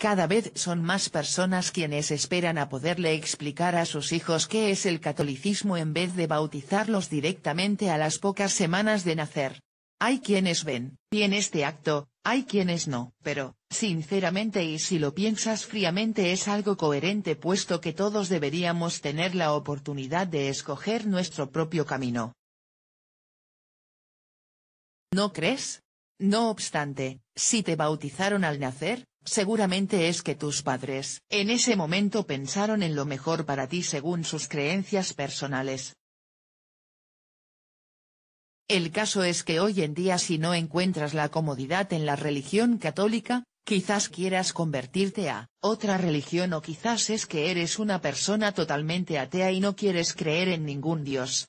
Cada vez son más personas quienes esperan a poderle explicar a sus hijos qué es el catolicismo en vez de bautizarlos directamente a las pocas semanas de nacer. Hay quienes ven bien este acto, hay quienes no, pero, sinceramente y si lo piensas fríamente es algo coherente puesto que todos deberíamos tener la oportunidad de escoger nuestro propio camino. ¿No crees? No obstante, si te bautizaron al nacer, Seguramente es que tus padres, en ese momento pensaron en lo mejor para ti según sus creencias personales. El caso es que hoy en día si no encuentras la comodidad en la religión católica, quizás quieras convertirte a otra religión o quizás es que eres una persona totalmente atea y no quieres creer en ningún dios.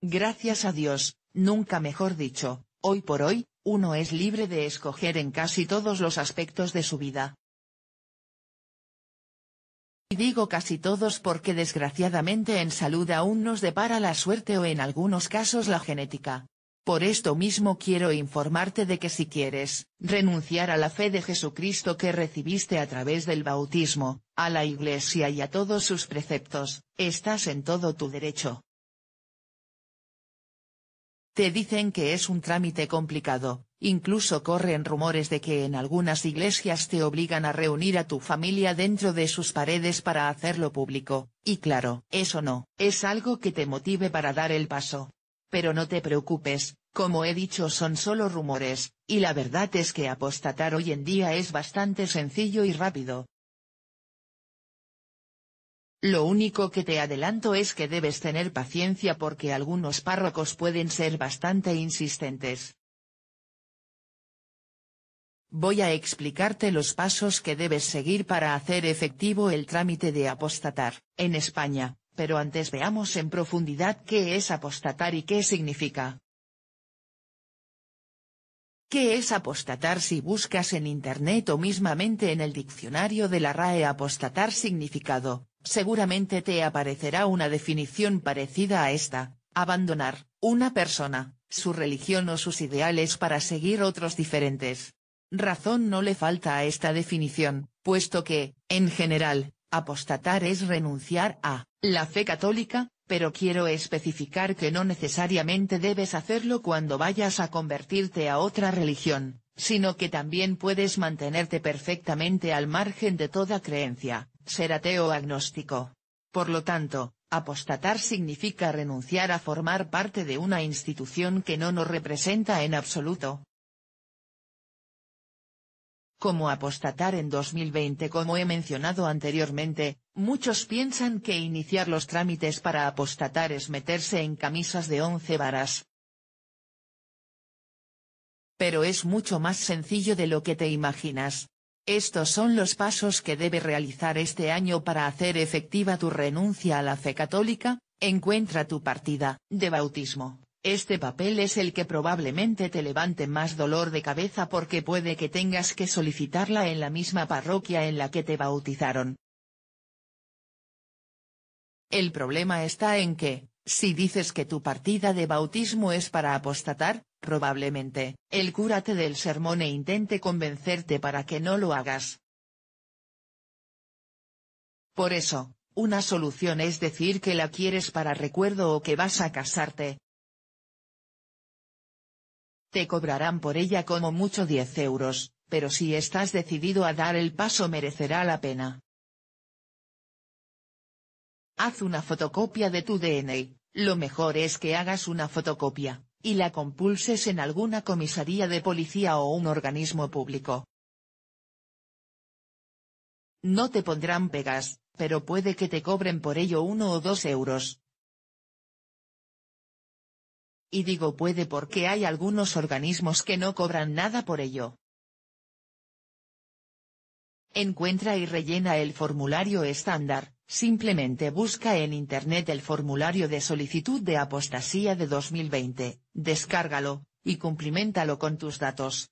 Gracias a Dios, nunca mejor dicho, hoy por hoy, uno es libre de escoger en casi todos los aspectos de su vida. Y digo casi todos porque desgraciadamente en salud aún nos depara la suerte o en algunos casos la genética. Por esto mismo quiero informarte de que si quieres, renunciar a la fe de Jesucristo que recibiste a través del bautismo, a la Iglesia y a todos sus preceptos, estás en todo tu derecho. Te dicen que es un trámite complicado, incluso corren rumores de que en algunas iglesias te obligan a reunir a tu familia dentro de sus paredes para hacerlo público, y claro, eso no, es algo que te motive para dar el paso. Pero no te preocupes, como he dicho son solo rumores, y la verdad es que apostatar hoy en día es bastante sencillo y rápido, lo único que te adelanto es que debes tener paciencia porque algunos párrocos pueden ser bastante insistentes. Voy a explicarte los pasos que debes seguir para hacer efectivo el trámite de apostatar, en España, pero antes veamos en profundidad qué es apostatar y qué significa. ¿Qué es apostatar si buscas en Internet o mismamente en el diccionario de la RAE apostatar significado? seguramente te aparecerá una definición parecida a esta, abandonar, una persona, su religión o sus ideales para seguir otros diferentes. Razón no le falta a esta definición, puesto que, en general, apostatar es renunciar a la fe católica, pero quiero especificar que no necesariamente debes hacerlo cuando vayas a convertirte a otra religión, sino que también puedes mantenerte perfectamente al margen de toda creencia, ser ateo agnóstico. Por lo tanto, apostatar significa renunciar a formar parte de una institución que no nos representa en absoluto. Como apostatar en 2020 Como he mencionado anteriormente, muchos piensan que iniciar los trámites para apostatar es meterse en camisas de once varas. Pero es mucho más sencillo de lo que te imaginas. Estos son los pasos que debe realizar este año para hacer efectiva tu renuncia a la fe católica, encuentra tu partida de bautismo. Este papel es el que probablemente te levante más dolor de cabeza porque puede que tengas que solicitarla en la misma parroquia en la que te bautizaron. El problema está en que, si dices que tu partida de bautismo es para apostatar, probablemente, el cura del sermón e intente convencerte para que no lo hagas. Por eso, una solución es decir que la quieres para recuerdo o que vas a casarte. Te cobrarán por ella como mucho 10 euros, pero si estás decidido a dar el paso merecerá la pena. Haz una fotocopia de tu DNA, lo mejor es que hagas una fotocopia, y la compulses en alguna comisaría de policía o un organismo público. No te pondrán pegas, pero puede que te cobren por ello uno o dos euros. Y digo puede porque hay algunos organismos que no cobran nada por ello. Encuentra y rellena el formulario estándar, Simplemente busca en Internet el formulario de solicitud de apostasía de 2020, descárgalo, y cumplimentalo con tus datos.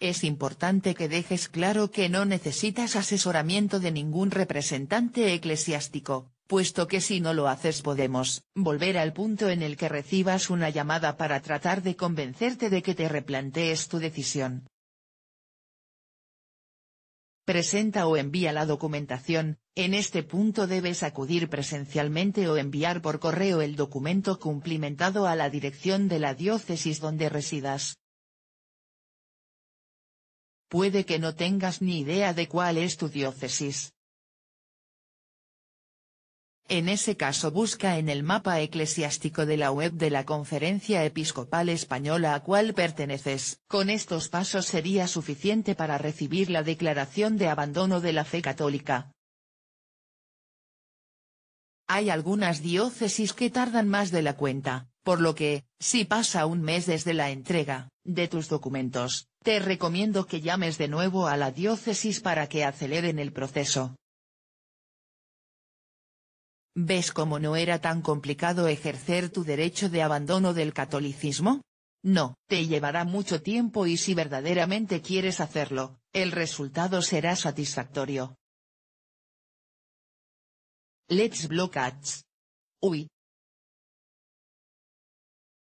Es importante que dejes claro que no necesitas asesoramiento de ningún representante eclesiástico, puesto que si no lo haces podemos volver al punto en el que recibas una llamada para tratar de convencerte de que te replantees tu decisión presenta o envía la documentación, en este punto debes acudir presencialmente o enviar por correo el documento cumplimentado a la dirección de la diócesis donde residas. Puede que no tengas ni idea de cuál es tu diócesis, en ese caso busca en el mapa eclesiástico de la web de la Conferencia Episcopal Española a cual perteneces. Con estos pasos sería suficiente para recibir la declaración de abandono de la fe católica. Hay algunas diócesis que tardan más de la cuenta, por lo que, si pasa un mes desde la entrega de tus documentos, te recomiendo que llames de nuevo a la diócesis para que aceleren el proceso. ¿Ves cómo no era tan complicado ejercer tu derecho de abandono del catolicismo? No, te llevará mucho tiempo y si verdaderamente quieres hacerlo, el resultado será satisfactorio. Let's block ads. Uy,